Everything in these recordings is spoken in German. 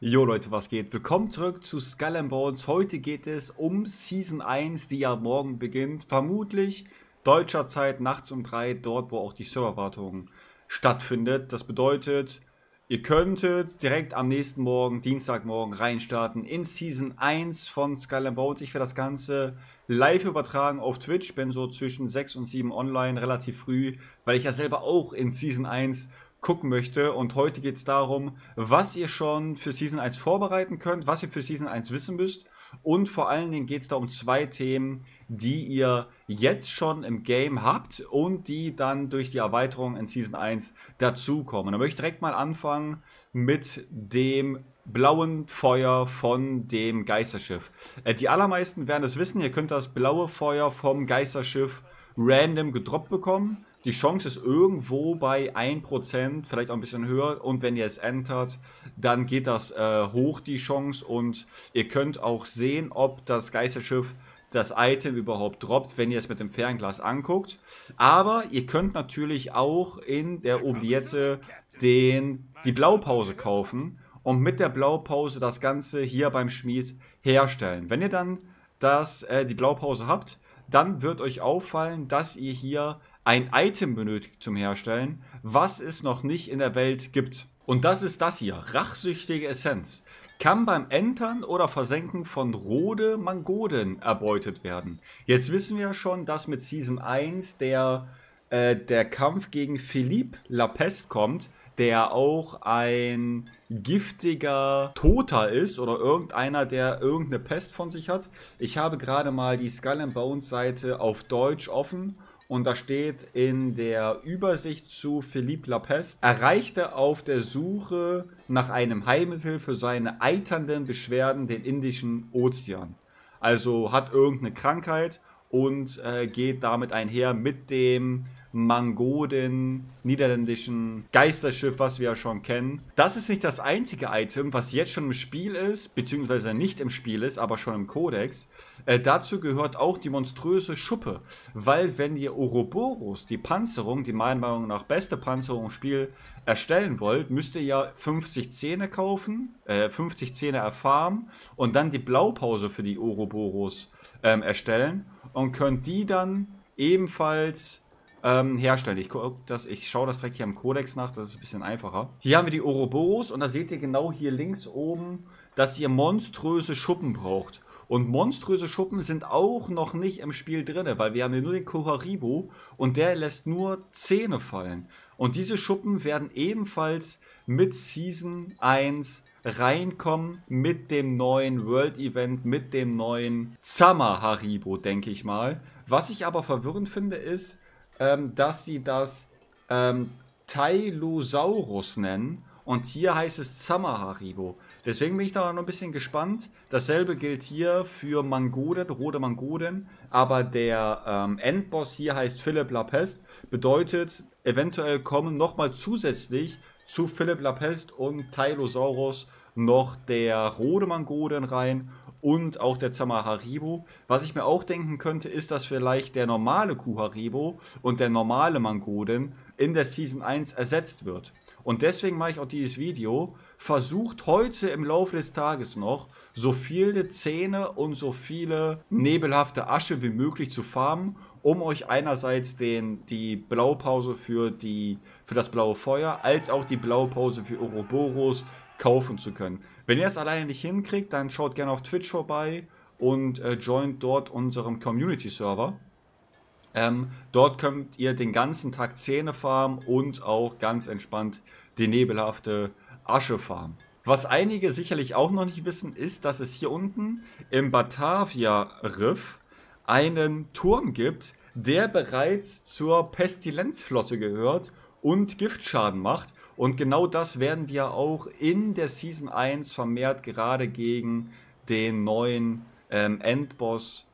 Jo Leute, was geht? Willkommen zurück zu Skull and Bones. Heute geht es um Season 1, die ja morgen beginnt. Vermutlich deutscher Zeit nachts um 3, dort wo auch die Serverwartung stattfindet. Das bedeutet, ihr könntet direkt am nächsten Morgen, Dienstagmorgen reinstarten in Season 1 von Skull and Bones. Ich werde das Ganze live übertragen auf Twitch. Bin so zwischen 6 und 7 online, relativ früh, weil ich ja selber auch in Season 1 gucken möchte. Und heute geht es darum, was ihr schon für Season 1 vorbereiten könnt, was ihr für Season 1 wissen müsst. Und vor allen Dingen geht es da um zwei Themen, die ihr jetzt schon im Game habt und die dann durch die Erweiterung in Season 1 dazukommen. Da möchte ich direkt mal anfangen mit dem blauen Feuer von dem Geisterschiff. Äh, die allermeisten werden es wissen, ihr könnt das blaue Feuer vom Geisterschiff random gedroppt bekommen. Die Chance ist irgendwo bei 1%, vielleicht auch ein bisschen höher. Und wenn ihr es entert, dann geht das äh, hoch, die Chance. Und ihr könnt auch sehen, ob das Geisterschiff das Item überhaupt droppt, wenn ihr es mit dem Fernglas anguckt. Aber ihr könnt natürlich auch in der Obliette den, die Blaupause kaufen und mit der Blaupause das Ganze hier beim Schmied herstellen. Wenn ihr dann das, äh, die Blaupause habt, dann wird euch auffallen, dass ihr hier ein Item benötigt zum Herstellen, was es noch nicht in der Welt gibt. Und das ist das hier, rachsüchtige Essenz. Kann beim Entern oder Versenken von Rode Mangoden erbeutet werden. Jetzt wissen wir ja schon, dass mit Season 1 der, äh, der Kampf gegen Philippe Lapest kommt, der auch ein giftiger Toter ist oder irgendeiner, der irgendeine Pest von sich hat. Ich habe gerade mal die Skull Bones Seite auf Deutsch offen und da steht in der Übersicht zu Philippe Lapest, erreichte auf der Suche nach einem Heilmittel für seine eiternden Beschwerden den Indischen Ozean. Also hat irgendeine Krankheit und äh, geht damit einher mit dem Mangoden, niederländischen Geisterschiff, was wir ja schon kennen. Das ist nicht das einzige Item, was jetzt schon im Spiel ist, beziehungsweise nicht im Spiel ist, aber schon im Kodex. Äh, dazu gehört auch die monströse Schuppe, weil wenn ihr Ouroboros, die Panzerung, die meiner Meinung nach beste Panzerung im Spiel, erstellen wollt, müsst ihr ja 50 Zähne kaufen, äh, 50 Zähne erfahren und dann die Blaupause für die Ouroboros ähm, erstellen und könnt die dann ebenfalls ähm, herstellen. Ich, das, ich schaue das direkt hier im Codex nach, das ist ein bisschen einfacher. Hier haben wir die Ouroboros und da seht ihr genau hier links oben, dass ihr monströse Schuppen braucht. Und monströse Schuppen sind auch noch nicht im Spiel drin, weil wir haben hier nur den Koharibo und der lässt nur Zähne fallen. Und diese Schuppen werden ebenfalls mit Season 1 reinkommen mit dem neuen World Event, mit dem neuen Zama Haribo, denke ich mal. Was ich aber verwirrend finde, ist, ähm, dass sie das ähm, Tylosaurus nennen. Und hier heißt es Zamaharibo. Deswegen bin ich da noch ein bisschen gespannt. Dasselbe gilt hier für Mangoden, Rode Mangoden. Aber der ähm, Endboss hier heißt Philipp Lapest. Bedeutet, eventuell kommen nochmal zusätzlich zu Philipp Lapest und Tylosaurus noch der Rode Mangoden rein und auch der Zama Haribo. Was ich mir auch denken könnte, ist, dass vielleicht der normale Kuh Haribo und der normale Mangoden in der Season 1 ersetzt wird. Und deswegen mache ich auch dieses Video. Versucht heute im Laufe des Tages noch so viele Zähne und so viele nebelhafte Asche wie möglich zu farmen um euch einerseits den, die Blaupause für, die, für das blaue Feuer, als auch die Blaupause für Ouroboros kaufen zu können. Wenn ihr es alleine nicht hinkriegt, dann schaut gerne auf Twitch vorbei und äh, joint dort unserem Community-Server. Ähm, dort könnt ihr den ganzen Tag Zähne farmen und auch ganz entspannt die nebelhafte Asche farmen. Was einige sicherlich auch noch nicht wissen, ist, dass es hier unten im Batavia Riff einen Turm gibt, der bereits zur Pestilenzflotte gehört und Giftschaden macht. Und genau das werden wir auch in der Season 1 vermehrt gerade gegen den neuen ähm, Endboss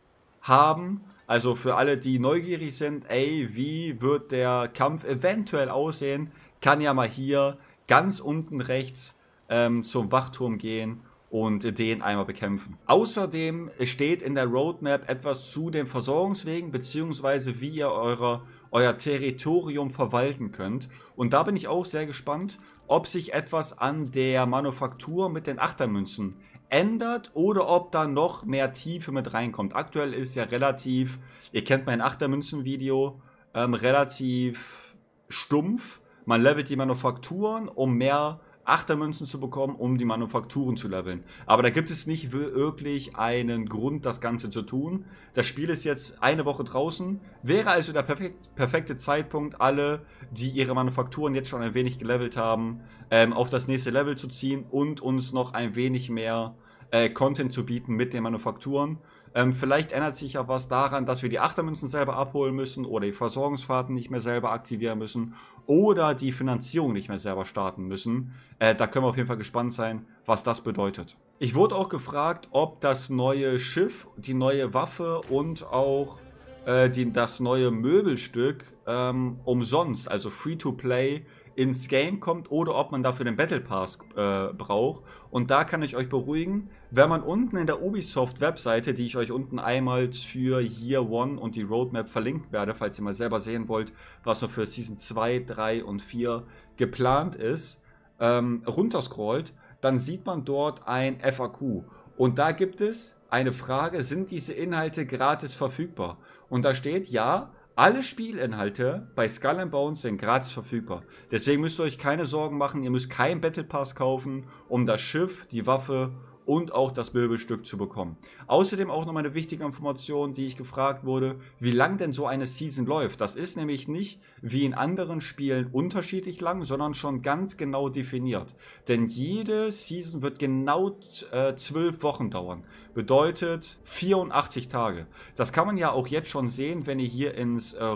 haben. Also für alle, die neugierig sind, ey, wie wird der Kampf eventuell aussehen, kann ja mal hier ganz unten rechts ähm, zum Wachturm gehen und den einmal bekämpfen. Außerdem steht in der Roadmap etwas zu den Versorgungswegen beziehungsweise wie ihr eure, euer Territorium verwalten könnt. Und da bin ich auch sehr gespannt, ob sich etwas an der Manufaktur mit den Achtermünzen ändert oder ob da noch mehr Tiefe mit reinkommt. Aktuell ist ja relativ, ihr kennt mein Achtermünzen-Video, ähm, relativ stumpf. Man levelt die Manufakturen, um mehr Achtermünzen zu bekommen, um die Manufakturen zu leveln. Aber da gibt es nicht wirklich einen Grund, das Ganze zu tun. Das Spiel ist jetzt eine Woche draußen. Wäre also der perfekt, perfekte Zeitpunkt, alle, die ihre Manufakturen jetzt schon ein wenig gelevelt haben, ähm, auf das nächste Level zu ziehen und uns noch ein wenig mehr äh, Content zu bieten mit den Manufakturen. Ähm, vielleicht ändert sich ja was daran, dass wir die Achtermünzen selber abholen müssen oder die Versorgungsfahrten nicht mehr selber aktivieren müssen oder die Finanzierung nicht mehr selber starten müssen. Äh, da können wir auf jeden Fall gespannt sein, was das bedeutet. Ich wurde auch gefragt, ob das neue Schiff, die neue Waffe und auch äh, die, das neue Möbelstück ähm, umsonst, also Free-to-Play, ins Game kommt oder ob man dafür den Battle Pass äh, braucht. Und da kann ich euch beruhigen, wenn man unten in der Ubisoft-Webseite, die ich euch unten einmal für Year One und die Roadmap verlinken werde, falls ihr mal selber sehen wollt, was noch für Season 2, 3 und 4 geplant ist, ähm, runterscrollt, dann sieht man dort ein FAQ. Und da gibt es eine Frage, sind diese Inhalte gratis verfügbar? Und da steht ja, alle Spielinhalte bei Skull and Bones sind gratis verfügbar. Deswegen müsst ihr euch keine Sorgen machen, ihr müsst keinen Battle Pass kaufen, um das Schiff, die Waffe und auch das Möbelstück zu bekommen. Außerdem auch nochmal eine wichtige Information, die ich gefragt wurde, wie lang denn so eine Season läuft. Das ist nämlich nicht wie in anderen Spielen unterschiedlich lang, sondern schon ganz genau definiert. Denn jede Season wird genau äh, zwölf äh, Wochen dauern. Bedeutet 84 Tage. Das kann man ja auch jetzt schon sehen, wenn ihr hier ins äh,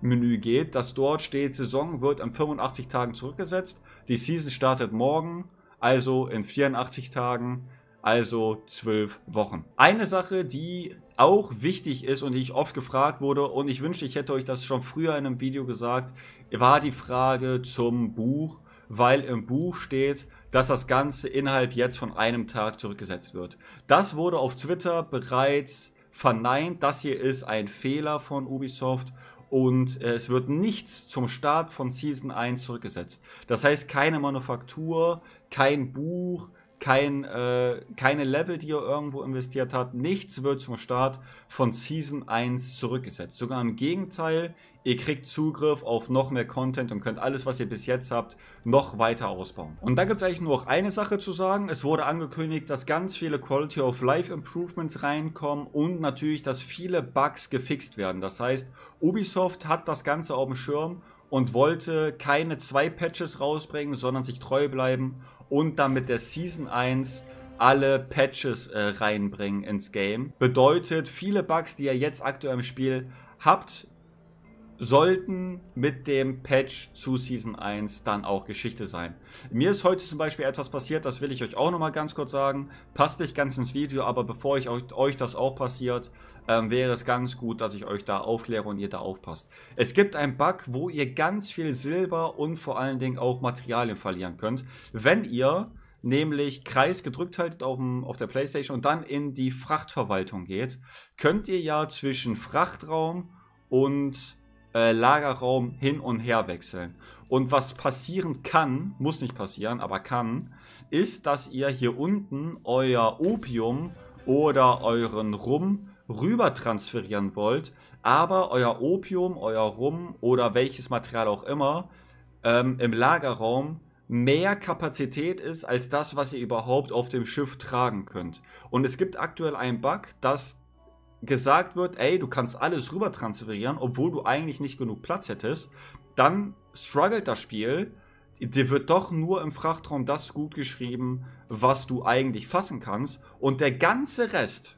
Menü geht, dass dort steht, Saison wird an 85 Tagen zurückgesetzt. Die Season startet morgen also in 84 Tagen, also 12 Wochen. Eine Sache, die auch wichtig ist und die ich oft gefragt wurde und ich wünschte, ich hätte euch das schon früher in einem Video gesagt, war die Frage zum Buch, weil im Buch steht, dass das Ganze innerhalb jetzt von einem Tag zurückgesetzt wird. Das wurde auf Twitter bereits verneint. Das hier ist ein Fehler von Ubisoft und es wird nichts zum Start von Season 1 zurückgesetzt. Das heißt, keine Manufaktur kein Buch, kein, äh, keine Level, die ihr irgendwo investiert habt. Nichts wird zum Start von Season 1 zurückgesetzt. Sogar im Gegenteil, ihr kriegt Zugriff auf noch mehr Content und könnt alles, was ihr bis jetzt habt, noch weiter ausbauen. Und da gibt es eigentlich nur noch eine Sache zu sagen. Es wurde angekündigt, dass ganz viele Quality of Life Improvements reinkommen und natürlich, dass viele Bugs gefixt werden. Das heißt, Ubisoft hat das Ganze auf dem Schirm und wollte keine zwei Patches rausbringen, sondern sich treu bleiben und dann mit der Season 1 alle Patches äh, reinbringen ins Game. Bedeutet, viele Bugs, die ihr jetzt aktuell im Spiel habt, sollten mit dem Patch zu Season 1 dann auch Geschichte sein. Mir ist heute zum Beispiel etwas passiert, das will ich euch auch nochmal ganz kurz sagen. Passt nicht ganz ins Video, aber bevor ich euch, euch das auch passiert, ähm, wäre es ganz gut, dass ich euch da aufkläre und ihr da aufpasst. Es gibt einen Bug, wo ihr ganz viel Silber und vor allen Dingen auch Materialien verlieren könnt, wenn ihr nämlich Kreis gedrückt haltet auf, dem, auf der Playstation und dann in die Frachtverwaltung geht, könnt ihr ja zwischen Frachtraum und äh, Lagerraum hin und her wechseln. Und was passieren kann, muss nicht passieren, aber kann, ist, dass ihr hier unten euer Opium oder euren Rum rüber transferieren wollt, aber euer Opium, euer Rum oder welches Material auch immer ähm, im Lagerraum mehr Kapazität ist als das, was ihr überhaupt auf dem Schiff tragen könnt. Und es gibt aktuell einen Bug, dass gesagt wird, ey, du kannst alles rüber transferieren, obwohl du eigentlich nicht genug Platz hättest, dann struggelt das Spiel. Dir wird doch nur im Frachtraum das gut geschrieben, was du eigentlich fassen kannst. Und der ganze Rest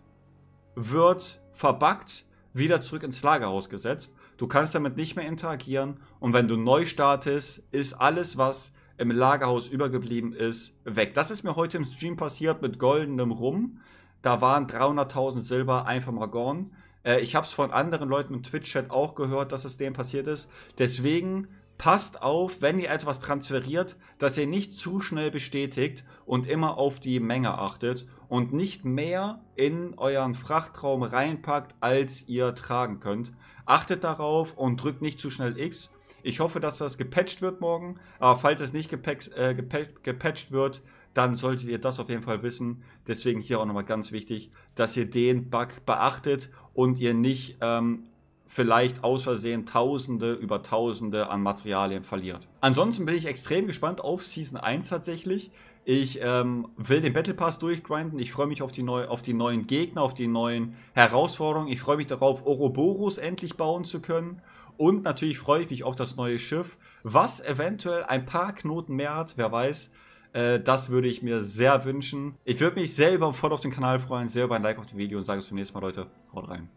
wird verbackt, wieder zurück ins Lagerhaus gesetzt. Du kannst damit nicht mehr interagieren. Und wenn du neu startest, ist alles, was im Lagerhaus übergeblieben ist, weg. Das ist mir heute im Stream passiert mit goldenem Rum da waren 300.000 Silber einfach mal gone. Äh, ich habe es von anderen Leuten im Twitch-Chat auch gehört, dass es denen passiert ist. Deswegen passt auf, wenn ihr etwas transferiert, dass ihr nicht zu schnell bestätigt und immer auf die Menge achtet und nicht mehr in euren Frachtraum reinpackt, als ihr tragen könnt. Achtet darauf und drückt nicht zu schnell X. Ich hoffe, dass das gepatcht wird morgen, aber falls es nicht gepatcht, äh, gepatcht wird, dann solltet ihr das auf jeden Fall wissen. Deswegen hier auch nochmal ganz wichtig, dass ihr den Bug beachtet und ihr nicht ähm, vielleicht aus Versehen Tausende über Tausende an Materialien verliert. Ansonsten bin ich extrem gespannt auf Season 1 tatsächlich. Ich ähm, will den Battle Pass durchgrinden. Ich freue mich auf die, neu, auf die neuen Gegner, auf die neuen Herausforderungen. Ich freue mich darauf, Ouroboros endlich bauen zu können. Und natürlich freue ich mich auf das neue Schiff, was eventuell ein paar Knoten mehr hat. Wer weiß, äh, das würde ich mir sehr wünschen. Ich würde mich sehr über ein Follow auf den Kanal freuen, sehr über ein Like auf dem Video und sage bis zum nächsten Mal, Leute. Haut rein.